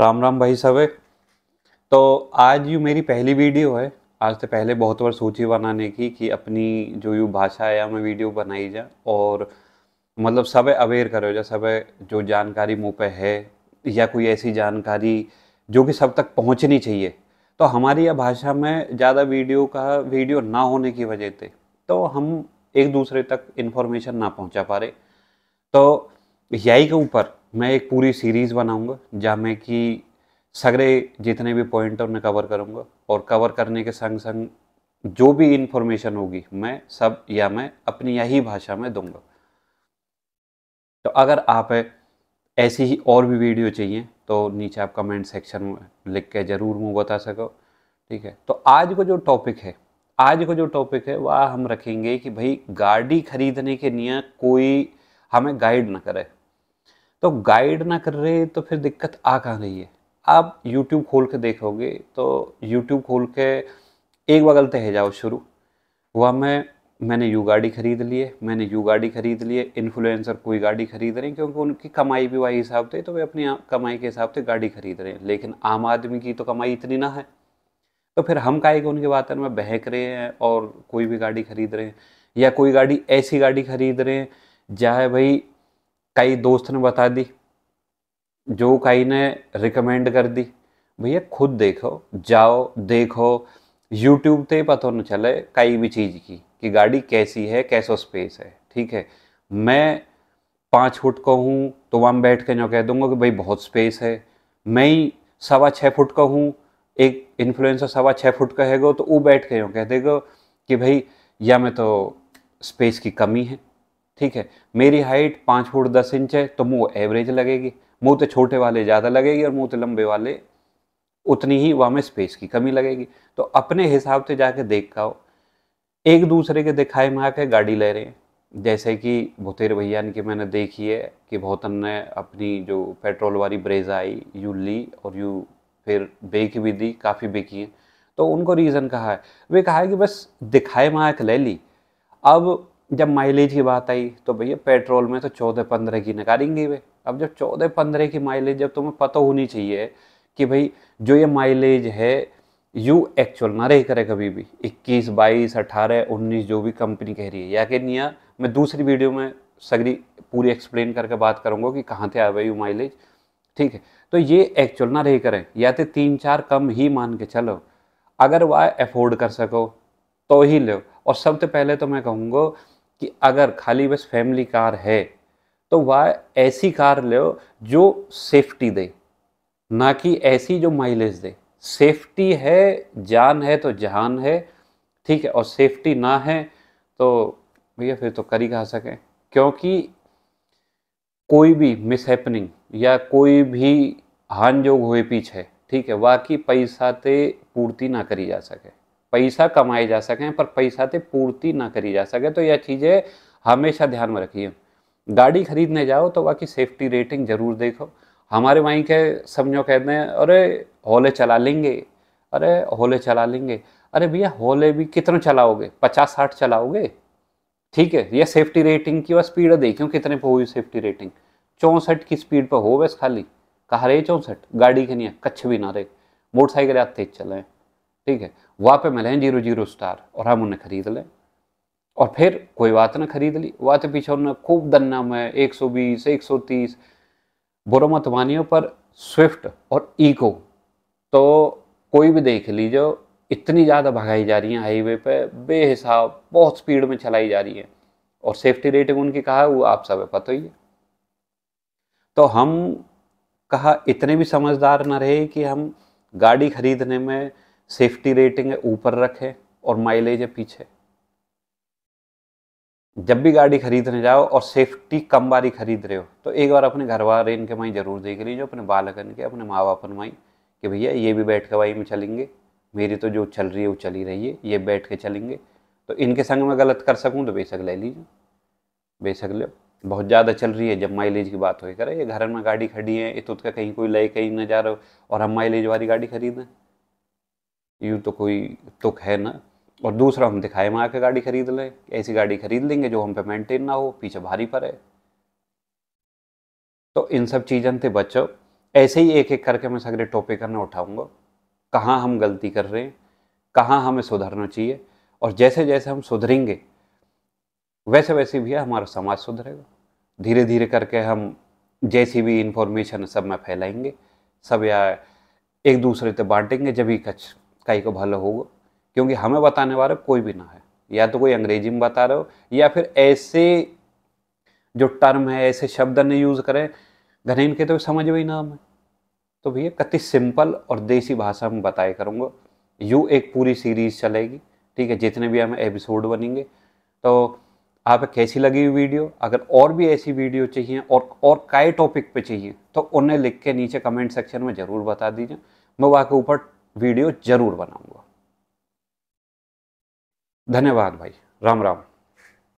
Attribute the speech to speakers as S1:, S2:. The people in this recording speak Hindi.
S1: राम राम भाई सब तो आज यू मेरी पहली वीडियो है आज से पहले बहुत बार सोची बनाने की कि अपनी जो यू भाषा है मैं वीडियो बनाई जा और मतलब सब अवेयर करो जा सब जो जानकारी मुँह पे है या कोई ऐसी जानकारी जो कि सब तक पहुँचनी चाहिए तो हमारी यह भाषा में ज़्यादा वीडियो का वीडियो ना होने की वजह से तो हम एक दूसरे तक इन्फॉर्मेशन ना पहुँचा पा रहे तो यही के ऊपर मैं एक पूरी सीरीज़ बनाऊंगा जहाँ मैं कि सगरे जितने भी पॉइंट हैं उन्हें कवर करूँगा और कवर करने के संग संग जो भी इन्फॉर्मेशन होगी मैं सब या मैं अपनी यही भाषा में दूंगा तो अगर आप ऐसी ही और भी वीडियो चाहिए तो नीचे आप कमेंट सेक्शन में लिख के ज़रूर मुँह बता सको ठीक है तो आज का जो टॉपिक है आज का जो टॉपिक है वह हम रखेंगे कि भाई गाड़ी खरीदने के लिए कोई हमें गाइड ना करे तो गाइड ना कर रहे तो फिर दिक्कत आ कहाँ रही है आप यूट्यूब खोल के देखोगे तो यूट्यूब खोल के एक बगल तह जाओ शुरू वह मैं मैंने यू गाड़ी खरीद लिए मैंने यू गाड़ी खरीद लिए इन्फ्लुएंसर कोई गाड़ी खरीद रहे हैं क्योंकि उनकी कमाई भी वही हिसाब से तो वे अपनी कमाई के हिसाब से गाड़ी खरीद रहे हैं लेकिन आम आदमी की तो कमाई इतनी ना है तो फिर हम काहे कि उनके बातन में बहक रहे हैं और कोई भी गाड़ी खरीद रहे हैं या कोई गाड़ी ऐसी गाड़ी खरीद रहे हैं चाहे भाई कई दोस्त ने बता दी जो कई ने रिकमेंड कर दी भैया खुद देखो जाओ देखो यूट्यूब ते पता न चले कई भी चीज़ की कि गाड़ी कैसी है कैसा स्पेस है ठीक है मैं पाँच फुट का हूँ तो वहाँ बैठ के जो कह दूँगा कि भाई बहुत स्पेस है मैं ही सवा छः फुट का हूँ एक इन्फ्लुएंसर सवा छः फुट का है तो वो बैठ के यूँ कह देगा कि भाई या मैं तो स्पेस की कमी है ठीक है मेरी हाइट पाँच फुट दस इंच है तो मुँह एवरेज लगेगी मुँह तो छोटे वाले ज़्यादा लगेगी और मुँह तो लंबे वाले उतनी ही वहाँ में स्पेस की कमी लगेगी तो अपने हिसाब से जाके देख का एक दूसरे के दिखाए में आके गाड़ी ले रहे हैं जैसे कि भुतेर भैया की मैंने देखी है कि भौतन ने अपनी जो पेट्रोल वाली ब्रेज आई यू ली और यू फिर बेक भी दी काफ़ी बेकी हैं तो उनको रीज़न कहा है वे कहा है कि बस दिखाए माँ ले ली अब जब माइलेज की बात आई तो भैया पेट्रोल में तो चौदह पंद्रह की नकारेंगे वे अब जब चौदह पंद्रह की माइलेज जब तुम्हें पता होनी चाहिए कि भाई जो ये माइलेज है यू एक्चुअल ना रही करे कभी भी इक्कीस बाईस अट्ठारह उन्नीस जो भी कंपनी कह रही है या कि निया मैं दूसरी वीडियो में सगरी पूरी एक्सप्लेन करके बात करूँगा कि कहाँ थे आवे यू माइलेज ठीक है तो ये एक्चुअल ना रही करें या तो तीन चार कम ही मान के चलो अगर वह अफोर्ड कर सको तो ही लो और सबसे पहले तो मैं कहूँगा कि अगर खाली बस फैमिली कार है तो वह ऐसी कार लो जो सेफ्टी दे ना कि ऐसी जो माइलेज दे सेफ्टी है जान है तो जहान है ठीक है और सेफ्टी ना है तो भैया फिर तो कर ही खा सकें क्योंकि कोई भी मिसहैपनिंग या कोई भी हान जोग हुए पीछे ठीक है वाकई पैसा ते पूर्ति ना करी जा सके पैसा कमाए जा सकें पर पैसा से पूर्ति ना करी जा सके तो यह चीज़ें हमेशा ध्यान में रखिए गाड़ी खरीदने जाओ तो बाकी सेफ्टी रेटिंग ज़रूर देखो हमारे वहीं के समझो कहते हैं अरे होले चला लेंगे अरे होले चला लेंगे अरे भैया होले भी कितना चलाओगे पचास साठ चलाओगे ठीक है यह सेफ्टी रेटिंग की वह स्पीड देखियो कितने पर हुई सेफ्टी रेटिंग चौंसठ की स्पीड पर हो बस खाली कहा रहे चौंसठ गाड़ी के नहीं कच्छ भी ना रहे मोटरसाइकिल आज तेज चलाएं ठीक है वहाँ पे मिले जीरो जीरो स्टार और हम उन्हें खरीद लें और फिर कोई बात ना खरीद ली वात पीछे उन्हें खूब दन्ना में एक सौ बीस एक सौ तीस बुरा मत मानियो पर स्विफ्ट और ईको तो कोई भी देख लीजिए इतनी ज़्यादा भगाई जा रही है हाईवे पे बेहिसाब बहुत स्पीड में चलाई जा रही है और सेफ्टी रेटिंग उनकी कहा है वो आप सब पता ही है तो हम कहा इतने भी समझदार ना रहे कि हम गाड़ी खरीदने में सेफ्टी रेटिंग है ऊपर रखें और माइलेज है पीछे जब भी गाड़ी खरीदने जाओ और सेफ्टी कम बारी खरीद रहे हो तो एक बार अपने घर वाले इनके माई जरूर देख लीजिए अपने बालकन के अपने माँ बापन माई कि भैया ये भी बैठ के वाई में चलेंगे मेरी तो जो चल रही है वो चली रही है ये बैठ के चलेंगे तो इनके संग में गलत कर सकूँ तो बेशक ले लीजिए बेशक लो बहुत ज़्यादा चल रही है जब माइलेज की बात हो करे ये घर में गाड़ी खड़ी है ये तो कहीं कोई ले कहीं ना जा रहे हो और हम माइलेज वाली गाड़ी खरीदें यूँ तो कोई तुक है ना और दूसरा हम दिखाए मार के गाड़ी खरीद लें ऐसी गाड़ी खरीद लेंगे जो हम पे मेंटेन ना हो पीछे भारी पड़े तो इन सब चीज़ों से बचो ऐसे ही एक एक करके मैं सगरे टॉपिक करना उठाऊँगा कहाँ हम गलती कर रहे हैं कहाँ हमें सुधरना चाहिए और जैसे जैसे हम सुधरेंगे वैसे वैसे भी हमारा समाज सुधरेगा धीरे धीरे करके हम जैसी भी इंफॉर्मेशन सब में फैलाएंगे सब या एक दूसरे से बांटेंगे जब ही कच्छ कहीं को भल होगा क्योंकि हमें बताने वाले कोई भी ना है या तो कोई अंग्रेजी में बता रहे हो या फिर ऐसे जो टर्म है ऐसे शब्द नहीं यूज़ करें घने इनके तो समझ में ही नाम है तो भैया कति सिंपल और देसी भाषा में बताया करूँगा यूँ एक पूरी सीरीज़ चलेगी ठीक है जितने भी हमें एपिसोड बनेंगे तो आप कैसी लगी हुई वीडियो अगर और भी ऐसी वीडियो चाहिए और और कई टॉपिक पे चाहिए तो उन्हें लिख के नीचे कमेंट सेक्शन में ज़रूर बता दीजिए मैं वहाँ के ऊपर वीडियो जरूर बनाऊंगा धन्यवाद भाई राम राम